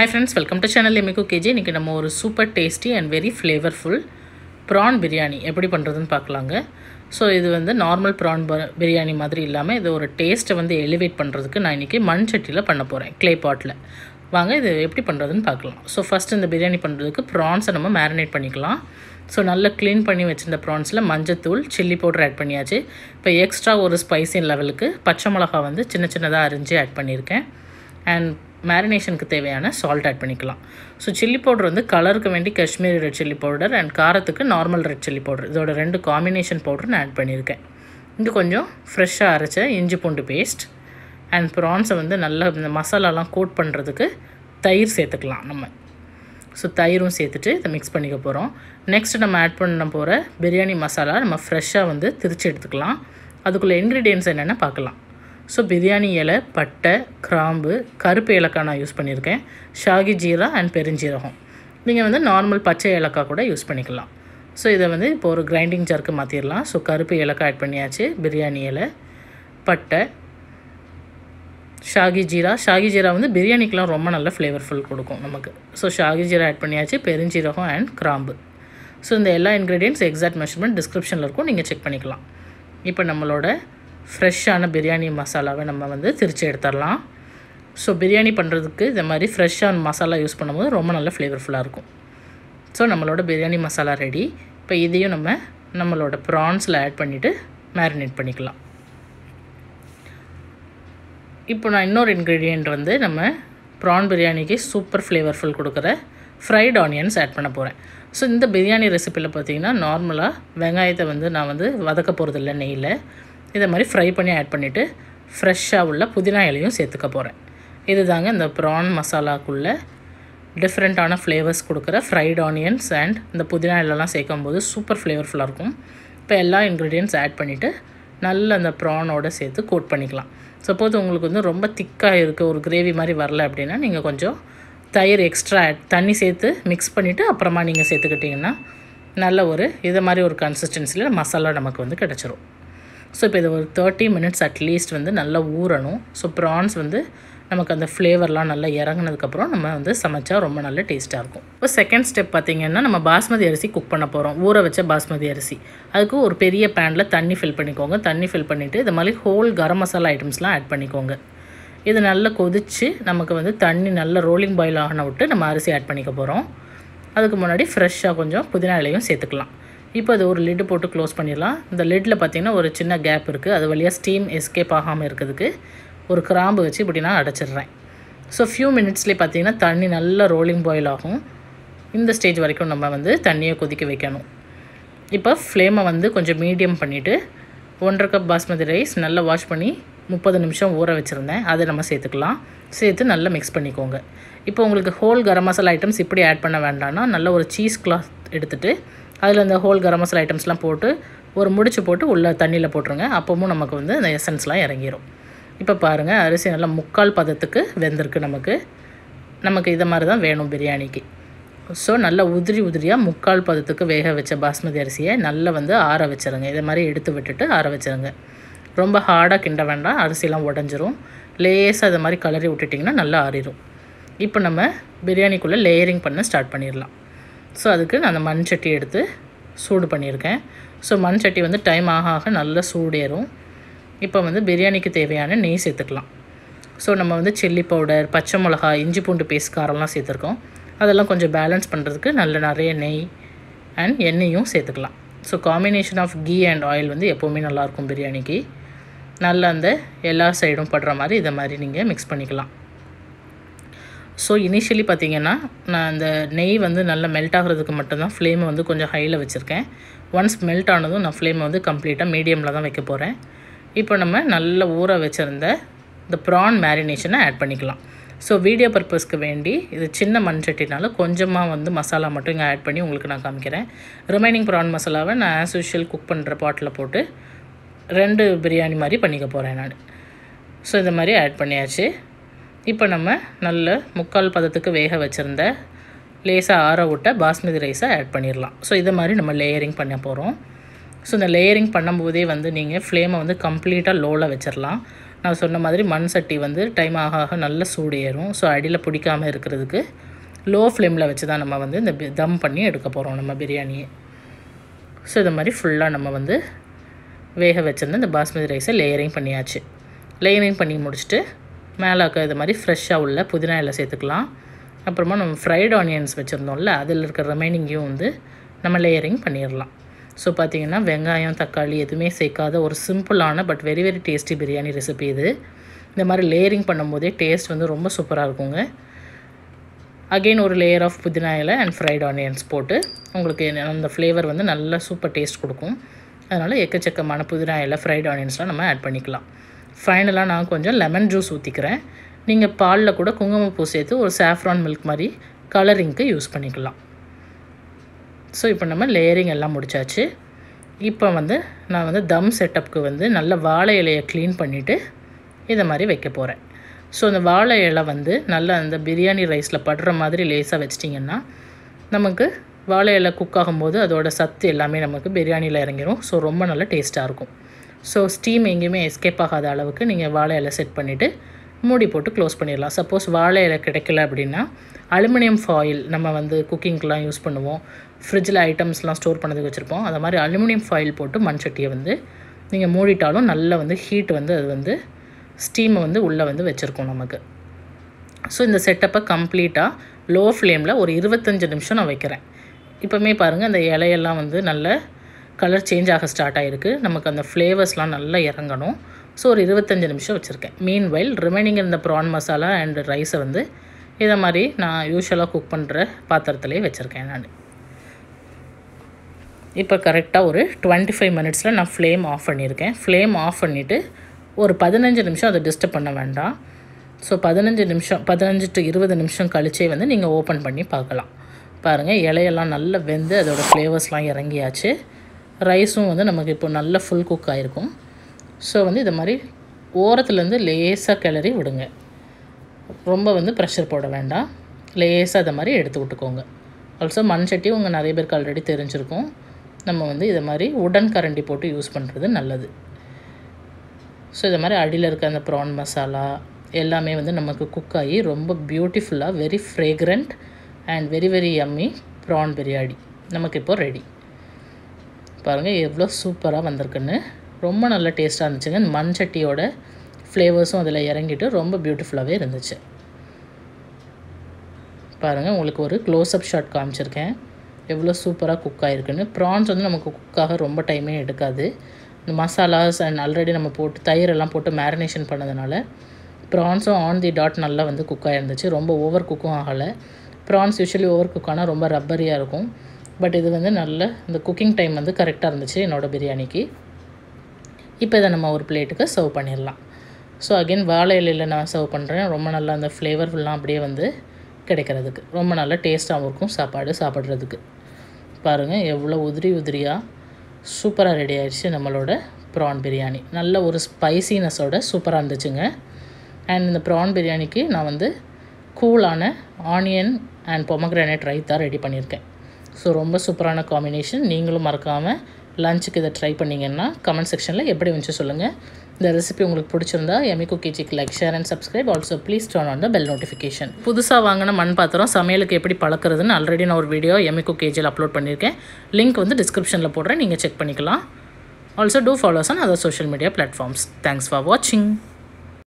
high friends welcome to channel எமிக்கு கேஜி இன்றைக்கி நம்ம ஒரு super tasty and very flavourful prawn biryani எப்படி பண்ணுறதுன்னு பார்க்கலாங்க ஸோ இது வந்து நார்மல் ப்ரான் பிரியாணி மாதிரி இல்லாமல் இது ஒரு டேஸ்ட்டை வந்து எலிவேட் பண்ணுறதுக்கு நான் இன்றைக்கி மண் சட்டியில் பண்ண போகிறேன் க்ளே பாட்டில் வாங்க இது எப்படி பண்ணுறதுன்னு பார்க்கலாம் ஸோ ஃபஸ்ட் இந்த பிரியாணி பண்ணுறதுக்கு ப்ரான்ஸை நம்ம மேரினேட் பண்ணிக்கலாம் ஸோ நல்லா க்ளீன் பண்ணி வச்சுருந்த ப்ரான்ஸில் மஞ்சத்தூள் சில்லி பவுடர் ஆட் பண்ணியாச்சு இப்போ எக்ஸ்ட்ரா ஒரு ஸ்பைசி லெவலுக்கு பச்சை மிளகா வந்து சின்ன சின்னதாக அரிஞ்சு ஆட் பண்ணியிருக்கேன் அண்ட் மேரினேஷனுக்கு தேவையான சால்ட் ஆட் பண்ணிக்கலாம் ஸோ சில்லி பவுடர் வந்து கலருக்கு வேண்டி Kashmiri red chilli powder and காரத்துக்கு நார்மல் ரெட் சில்லி பவுடர் இதோட ரெண்டு காம்பினேஷன் பவுடர் நான் ஆட் பண்ணியிருக்கேன் இங்கே கொஞ்சம் ஃப்ரெஷ்ஷாக அரைச்ச இஞ்சி பூண்டு பேஸ்ட் அண்ட் ப்ரான்ஸை வந்து நல்லா இந்த மசாலாலாம் கோட் பண்ணுறதுக்கு தயிர் சேர்த்துக்கலாம் நம்ம ஸோ தயிரும் சேர்த்துட்டு இதை மிக்ஸ் பண்ணிக்க போகிறோம் நெக்ஸ்ட் நம்ம ஆட் பண்ண போகிற பிரியாணி மசாலா நம்ம ஃப்ரெஷ்ஷாக வந்து திரிச்சு எடுத்துக்கலாம் அதுக்குள்ளே இன்க்ரீடியன்ஸ் என்னென்ன பார்க்கலாம் ஸோ பிரியாணி இலை பட்டை கிராம்பு கருப்பு ஏலக்காய் நான் யூஸ் பண்ணியிருக்கேன் ஷாகி ஜீரா அண்ட் பெருஞ்சீரகம் நீங்கள் வந்து நார்மல் பச்சை ஏலக்காய் கூட யூஸ் பண்ணிக்கலாம் ஸோ இதை வந்து இப்போ ஒரு கிரைண்டிங் ஜாருக்கு மாற்றிடலாம் ஸோ கருப்பு ஏலக்காய் ஆட் பண்ணியாச்சு பிரியாணி இலை பட்டை ஷாகி ஜீரா ஷாகி ஜீரா வந்து பிரியாணிக்கெலாம் ரொம்ப நல்ல ஃப்ளேவர்ஃபுல் கொடுக்கும் நமக்கு ஸோ ஷாகி ஜீரா ஆட் பண்ணியாச்சு பெருஞ்சீரகம் அண்ட் கிராம்பு ஸோ இந்த எல்லா இன்க்ரீடியன்ட்ஸ் எக்ஸாக்ட் மெஷர்மெண்ட் டிஸ்கிரிப்ஷனில் இருக்கும் நீங்கள் செக் பண்ணிக்கலாம் இப்போ நம்மளோட ஃப்ரெஷ்ஷான பிரியாணி மசாலாவை நம்ம வந்து திருச்சி எடுத்துடலாம் ஸோ பிரியாணி பண்ணுறதுக்கு இந்த மாதிரி ஃப்ரெஷ்ஷான மசாலா யூஸ் பண்ணும்போது ரொம்ப நல்ல ஃப்ளேவர்ஃபுல்லாக இருக்கும் ஸோ நம்மளோட பிரியாணி மசாலா ரெடி இப்போ இதையும் நம்ம நம்மளோட ப்ரான்ஸில் ஆட் பண்ணிவிட்டு மேரினேட் பண்ணிக்கலாம் இப்போ நான் இன்னொரு இன்க்ரீடியன்ட் வந்து நம்ம ப்ரான் பிரியாணிக்கு சூப்பர் ஃப்ளேவர்ஃபுல் கொடுக்குற ஃப்ரைட் ஆனியன்ஸ் ஆட் பண்ண போகிறேன் ஸோ இந்த பிரியாணி ரெசிப்பியில் பார்த்திங்கன்னா நார்மலாக வெங்காயத்தை வந்து நான் வந்து வதக்க போகிறதில்ல நெய்யில் இதை மாதிரி ஃப்ரை பண்ணி ஆட் பண்ணிவிட்டு ஃப்ரெஷ்ஷாக உள்ள புதினா இலையும் சேர்த்துக்க போகிறேன் இது தாங்க இந்த ப்ரான் மசாலாக்குள்ளே டிஃப்ரெண்ட்டான ஃப்ளேவர்ஸ் கொடுக்குற ஃப்ரைட் ஆனியன்ஸ் அண்ட் இந்த புதினா சேர்க்கும் சேர்க்கும்போது சூப்பர் ஃப்ளேவர்ஃபுல்லாக இருக்கும் இப்போ எல்லா இன்க்ரீடியன்ஸ் ஆட் பண்ணிவிட்டு நல்ல அந்த ப்ரானோட சேர்த்து கோட் பண்ணிக்கலாம் சப்போஸ் உங்களுக்கு வந்து ரொம்ப திக்காக இருக்குது ஒரு கிரேவி மாதிரி வரல அப்படின்னா நீங்கள் கொஞ்சம் தயிர் எக்ஸ்ட்ரா ஆட் தண்ணி சேர்த்து மிக்ஸ் பண்ணிவிட்டு அப்புறமா நீங்கள் சேர்த்துக்கிட்டிங்கன்னா நல்ல ஒரு இதை மாதிரி ஒரு கன்சிஸ்டன்சியில் மசாலா நமக்கு வந்து கிடச்சிரும் ஸோ இப்போ இது ஒரு தேர்ட்டி மினிட்ஸ் அட்லீஸ்ட் வந்து நல்லா ஊறணும் ஸோ ப்ரான்ஸ் வந்து நமக்கு அந்த ஃப்ளேவர்லாம் நல்லா இறங்கினதுக்கப்புறம் நம்ம வந்து சமைச்சா ரொம்ப நல்ல டேஸ்ட்டாக இருக்கும் இப்போ செகண்ட் ஸ்டெப் பார்த்திங்கன்னா நம்ம பாஸ்மதி அரிசி குக் பண்ண போகிறோம் ஊற வச்ச பாஸ்மதி அரிசி அதுக்கு ஒரு பெரிய பேனில் தண்ணி ஃபில் பண்ணிக்கோங்க தண்ணி ஃபில் பண்ணிவிட்டு இது மாதிரி ஹோல் கரம் மசாலா ஐட்டம்ஸ்லாம் ஆட் பண்ணிக்கோங்க இது நல்லா கொதித்து நமக்கு வந்து தண்ணி நல்லா ரோலிங் பாயில் ஆகின விட்டு நம்ம அரிசி ஆட் பண்ணிக்க போகிறோம் அதுக்கு முன்னாடி ஃப்ரெஷ்ஷாக கொஞ்சம் புதினா இலையும் சேர்த்துக்கலாம் இப்போ அது ஒரு லிட்டு போட்டு க்ளோஸ் பண்ணிடலாம் இந்த லிட்டில் பார்த்திங்கன்னா ஒரு சின்ன கேப் இருக்குது அது வழியாக ஸ்டீம் எஸ்கேப் ஆகாமல் இருக்கிறதுக்கு ஒரு கிராம்பு வச்சு இப்படி நான் அடைச்சிடுறேன் ஸோ ஃபியூ மினிட்ஸ்லேயே பார்த்திங்கன்னா தண்ணி நல்லா ரோலிங் பாயில் ஆகும் இந்த ஸ்டேஜ் வரைக்கும் நம்ம வந்து தண்ணியை கொதிக்க வைக்கணும் இப்போ ஃப்ளேமை வந்து கொஞ்சம் மீடியம் பண்ணிவிட்டு ஒன்றரை கப் பாஸ்மதி ரைஸ் நல்லா வாஷ் பண்ணி முப்பது நிமிஷம் ஊற வச்சுருந்தேன் அதை நம்ம சேர்த்துக்கலாம் சேர்த்து நல்லா மிக்ஸ் பண்ணிக்கோங்க இப்போ உங்களுக்கு ஹோல் கரம் மசாலா ஐட்டம்ஸ் இப்படி ஆட் பண்ண வேண்டாம்னா நல்ல ஒரு சீஸ் கிளாத் எடுத்துகிட்டு அதில் இந்த ஹோல் கரம் மசாலா ஐட்டம்ஸ்லாம் போட்டு ஒரு முடிச்சு போட்டு உள்ளே தண்ணியில் போட்டுருங்க அப்போவும் நமக்கு வந்து அந்த எசன்ஸ்லாம் இறங்கிடும் இப்போ பாருங்கள் அரிசி நல்லா முக்கால் பதத்துக்கு வெந்திருக்கு நமக்கு நமக்கு இதை மாதிரி தான் வேணும் பிரியாணிக்கு ஸோ நல்லா உதிரி உதிரியாக முக்கால் பதத்துக்கு வேக வச்ச பாஸ்மதி அரிசியை நல்லா வந்து ஆற வச்சுருங்க இதை மாதிரி எடுத்து விட்டுட்டு ஆற வச்சுருங்க ரொம்ப ஹார்டாக கிண்ட வேண்டாம் அரிசிலாம் உடஞ்சிரும் லேஸாக இதை மாதிரி கலரி விட்டுட்டிங்கன்னா நல்லா ஆறிடும் இப்போ நம்ம பிரியாணிக்குள்ளே லேயரிங் பண்ண ஸ்டார்ட் பண்ணிடலாம் ஸோ அதுக்கு நான் அந்த மண் சட்டி எடுத்து சூடு பண்ணியிருக்கேன் ஸோ மண் சட்டி வந்து டைம் ஆக ஆக நல்லா சூடேறும் இப்போ வந்து பிரியாணிக்கு தேவையான நெய் சேர்த்துக்கலாம் ஸோ நம்ம வந்து சில்லி பவுடர் பச்சை மிளகா இஞ்சி பூண்டு பேஸ்ட் காரம்லாம் சேர்த்துருக்கோம் அதெல்லாம் கொஞ்சம் பேலன்ஸ் பண்ணுறதுக்கு நல்ல நிறைய நெய் அண்ட் எண்ணெயும் சேர்த்துக்கலாம் so combination of ghee and oil வந்து எப்போவுமே நல்லாயிருக்கும் பிரியாணிக்கு நல்லா அந்த எல்லா சைடும் படுற மாதிரி இதை மாதிரி நீங்கள் மிக்ஸ் பண்ணிக்கலாம் ஸோ இனிஷியலி பார்த்திங்கன்னா நான் அந்த நெய் வந்து நல்லா மெல்ட் ஆகிறதுக்கு மட்டும்தான் ஃப்ளேமை வந்து கொஞ்சம் ஹையில் வச்சுருக்கேன் ஒன்ஸ் மெல்ட் ஆனதும் நான் ஃப்ளேமை வந்து கம்ப்ளீட்டாக மீடியமில் தான் வைக்க போகிறேன் இப்போ நம்ம நல்ல ஊற வச்சுருந்த இந்த ப்ரான் மேரினேஷனை ஆட் பண்ணிக்கலாம் ஸோ வீடியோ பர்பஸ்க்கு வேண்டி இது சின்ன மண் சட்டினால கொஞ்சமாக வந்து மசாலா மட்டும் இங்கே ஆட் பண்ணி உங்களுக்கு நான் காமிக்கிறேன் ரிமைனிங் ப்ரான் மசாலாவை நான் ஆஸ் யூஷுவல் குக் பண்ணுற பாட்டில் போட்டு ரெண்டு பிரியாணி மாதிரி பண்ணிக்க போகிறேன் நான் ஸோ இந்த மாதிரி ஆட் பண்ணியாச்சு இப்போ நம்ம நல்ல முக்கால் பதத்துக்கு வேக வச்சுருந்த லேசாக ஆற விட்ட பாஸ்மதி ரைஸை ஆட் பண்ணிடலாம் ஸோ இதை மாதிரி நம்ம லேயரிங் பண்ண போகிறோம் ஸோ இந்த லேயரிங் பண்ணும்போதே வந்து நீங்கள் ஃப்ளேமை வந்து கம்ப்ளீட்டாக லோவில் வச்சிடலாம் நான் சொன்ன மாதிரி மண் சட்டி வந்து டைம் ஆக ஆக நல்ல சூடு ஏறும் ஸோ அடியில் பிடிக்காமல் இருக்கிறதுக்கு லோ ஃப்ளேமில் வச்சு தான் நம்ம வந்து இந்த தம் பண்ணி எடுக்க போகிறோம் நம்ம பிரியாணியை ஸோ இதை மாதிரி ஃபுல்லாக நம்ம வந்து வேக வச்சுருந்து இந்த பாஸ்மதி ரைஸை லேயரிங் பண்ணியாச்சு லேயரிங் பண்ணி முடிச்சுட்டு மேலாக்க இது மாதிரி ஃப்ரெஷ்ஷாக உள்ள புதினா இலை சேர்த்துக்கலாம் அப்புறமா நம்ம ஃப்ரைட் ஆனியன்ஸ் வச்சுருந்தோம்ல அதில் இருக்கிற ரிமைனிங்கையும் வந்து நம்ம லேயரிங் பண்ணிடலாம் ஸோ பார்த்திங்கன்னா வெங்காயம் தக்காளி எதுவுமே சேர்க்காத ஒரு சிம்பிளான but very very tasty biryani recipe இது இந்த மாதிரி லேயரிங் பண்ணும்போதே டேஸ்ட் வந்து ரொம்ப சூப்பராக இருக்குங்க அகெயின் ஒரு லேயர் ஆஃப் புதினா இலை அண்ட் ஃப்ரைட் ஆனியன்ஸ் போட்டு உங்களுக்கு அந்த ஃப்ளேவர் வந்து நல்லா சூப்பர் டேஸ்ட் கொடுக்கும் அதனால் எக்கச்சக்கமான புதினா இலை ஃப்ரைட் ஆனியன்ஸ்லாம் நம்ம ஆட் பண்ணிக்கலாம் ஃபைனலாக நான் கொஞ்சம் லெமன் ஜூஸ் ஊற்றிக்கிறேன் நீங்கள் பாலில் கூட குங்குமப்பூ சேர்த்து ஒரு சாஃப்ரான் மில்க் மாதிரி கலரிங்க்கு யூஸ் பண்ணிக்கலாம் ஸோ இப்போ நம்ம லேயரிங் எல்லாம் முடித்தாச்சு இப்போ வந்து நான் வந்து தம் செட்டப்புக்கு வந்து நல்ல வாழை இலையை க்ளீன் பண்ணிவிட்டு இதை மாதிரி வைக்க போகிறேன் ஸோ அந்த வாழை இலை வந்து நல்லா அந்த பிரியாணி ரைஸில் படுற மாதிரி லேஸாக வச்சிட்டிங்கன்னா நமக்கு வாழை இலை குக் ஆகும்போது அதோடய சத்து எல்லாமே நமக்கு பிரியாணியில் இறங்கிடும் ஸோ ரொம்ப நல்லா டேஸ்ட்டாக இருக்கும் ஸோ ஸ்டீம் எங்கேயுமே எஸ்கேப் ஆகாத அளவுக்கு நீங்கள் வாழை இலை செட் பண்ணிவிட்டு மூடி போட்டு க்ளோஸ் பண்ணிடலாம் சப்போஸ் வாழை இலை கிடைக்கல அப்படின்னா அலுமினியம் ஃபாயில் நம்ம வந்து குக்கிங்க்கெலாம் யூஸ் பண்ணுவோம் ஃப்ரிட்ஜில் ஐட்டம்ஸ்லாம் ஸ்டோர் பண்ணதுக்கு வச்சுருப்போம் அது மாதிரி அலுமினியம் ஃபாயில் போட்டு மண் சட்டியை வந்து நீங்கள் மூடிட்டாலும் நல்லா வந்து ஹீட் வந்து அது வந்து ஸ்டீமை வந்து உள்ளே வந்து வச்சுருக்கோம் நமக்கு ஸோ இந்த செட்டப்பை கம்ப்ளீட்டாக லோ ஃப்ளேமில் ஒரு இருபத்தஞ்சி நிமிஷம் நான் வைக்கிறேன் இப்போமே பாருங்கள் அந்த இலையெல்லாம் வந்து நல்ல கலர் சேஞ்ச் ஆக ஸ்டார்ட் ஆகிருக்கு நமக்கு அந்த ஃப்ளேவர்ஸ்லாம் நல்லா இறங்கணும் ஸோ ஒரு இருபத்தஞ்சி நிமிஷம் வச்சுருக்கேன் மீன் வைல் ரிமைனிங் இருந்த ப்ரான் மசாலா அண்டு ரைஸை வந்து இதை மாதிரி நான் யூஸ்வலாக குக் பண்ணுற பாத்திரத்துலேயே வச்சுருக்கேன் நான் இப்போ கரெக்டாக ஒரு டுவெண்ட்டி ஃபைவ் மினிட்ஸில் நான் ஃப்ளேம் ஆஃப் பண்ணியிருக்கேன் ஃப்ளேம் ஆஃப் பண்ணிவிட்டு ஒரு பதினஞ்சு நிமிஷம் அதை டிஸ்டர்ப் பண்ண வேண்டாம் ஸோ பதினஞ்சு நிமிஷம் பதினஞ்சு டு இருபது நிமிஷம் கழிச்சே வந்து நீங்கள் ஓப்பன் பண்ணி பார்க்கலாம் பாருங்கள் இலையெல்லாம் நல்லா வெந்து அதோடய ஃப்ளேவர்ஸ்லாம் இறங்கியாச்சு ரைஸும் வந்து நமக்கு இப்போ நல்ல ஃபுல் குக் ஆகிருக்கும் ஸோ வந்து இதை மாதிரி ஓரத்துலேருந்து லேசாக கிளறி விடுங்க ரொம்ப வந்து ப்ரெஷர் போட வேண்டாம் லேசாக இதை மாதிரி எடுத்து விட்டுக்கோங்க ஆல்சோ மண் சட்டி உங்கள் நிறைய பேருக்கு ஆல்ரெடி தெரிஞ்சிருக்கும் நம்ம வந்து இதை மாதிரி உடன் கரண்டி போட்டு யூஸ் பண்ணுறது நல்லது ஸோ இதை மாதிரி அடியில் இருக்க அந்த ப்ரான் மசாலா எல்லாமே வந்து நமக்கு குக் ஆகி ரொம்ப பியூட்டிஃபுல்லாக very fragrant and very very yummy prawn biryani நமக்கு இப்போது ரெடி பாருங்கள் எவ்வளோ சூப்பராக வந்திருக்குன்னு ரொம்ப நல்ல டேஸ்ட்டாக இருந்துச்சுங்க இந்த மண் சட்டியோட ஃப்ளேவர்ஸும் அதில் இறங்கிட்டு ரொம்ப பியூட்டிஃபுல்லாகவே இருந்துச்சு பாருங்கள் உங்களுக்கு ஒரு க்ளோஸ்அப் ஷாட் காமிச்சிருக்கேன் எவ்வளோ சூப்பராக குக் ஆகிருக்குன்னு ப்ரான்ஸ் வந்து நமக்கு குக்காக ரொம்ப டைமே எடுக்காது இந்த மசாலாஸ் அண்ட் ஆல்ரெடி நம்ம போட்டு தயிரெல்லாம் போட்டு மேரினேஷன் பண்ணதுனால ப்ரான்ஸும் ஆன் தி டாட் நல்லா வந்து குக் ஆகிருந்துச்சு ரொம்ப ஓவர் குக்கும் ஆகலை ப்ரான்ஸ் யூஸ்வலி ஓவர் குக் ஆனால் ரொம்ப ரப்பரியாக இருக்கும் பட் இது வந்து நல்ல இந்த குக்கிங் டைம் வந்து கரெக்டாக இருந்துச்சு என்னோடய பிரியாணிக்கு இப்போ இதை நம்ம ஒரு பிளேட்டுக்கு சர்வ் பண்ணிடலாம் ஸோ அகெயின் வாழை இலையில் நான் சர்வ் பண்ணுறேன் ரொம்ப நல்லா அந்த ஃப்ளேவர்ஃபுல்லாம் அப்படியே வந்து கிடைக்கிறதுக்கு ரொம்ப நல்லா டேஸ்ட்டாகவும் இருக்கும் சாப்பாடு சாப்பிட்றதுக்கு பாருங்கள் எவ்வளோ உதிரி உதிரியாக சூப்பராக ரெடி ஆயிடுச்சு நம்மளோட ப்ரான் பிரியாணி நல்ல ஒரு ஸ்பைசினஸோட சூப்பராக இருந்துச்சுங்க அண்ட் இந்த ப்ரான் பிரியாணிக்கு நான் வந்து கூலான onion and pomegranate raita ready பண்ணியிருக்கேன் ஸோ ரொம்ப சூப்பரான காம்பினேஷன் நீங்களும் மறக்காமல் லஞ்சுக்கு இதை ட்ரை பண்ணிங்கன்னா கமெண்ட் செக்ஷனில் எப்படி வந்துச்சு சொல்லுங்கள் இந்த ரெசிபி உங்களுக்கு பிடிச்சிருந்தா Amy Cookie like share and subscribe also please turn on the bell notification புதுசாக வாங்கின மண் பாத்திரம் சமையலுக்கு எப்படி பழக்கிறதுன்னு ஆல்ரெடி நான் ஒரு வீடியோ எமி குக்கேஜியில் அப்லோட் பண்ணியிருக்கேன் லிங்க் வந்து டிஸ்கிரிப்ஷனில் போடுறேன் நீங்கள் செக் பண்ணிக்கலாம் also do follow us on other social media platforms thanks for வாட்சிங்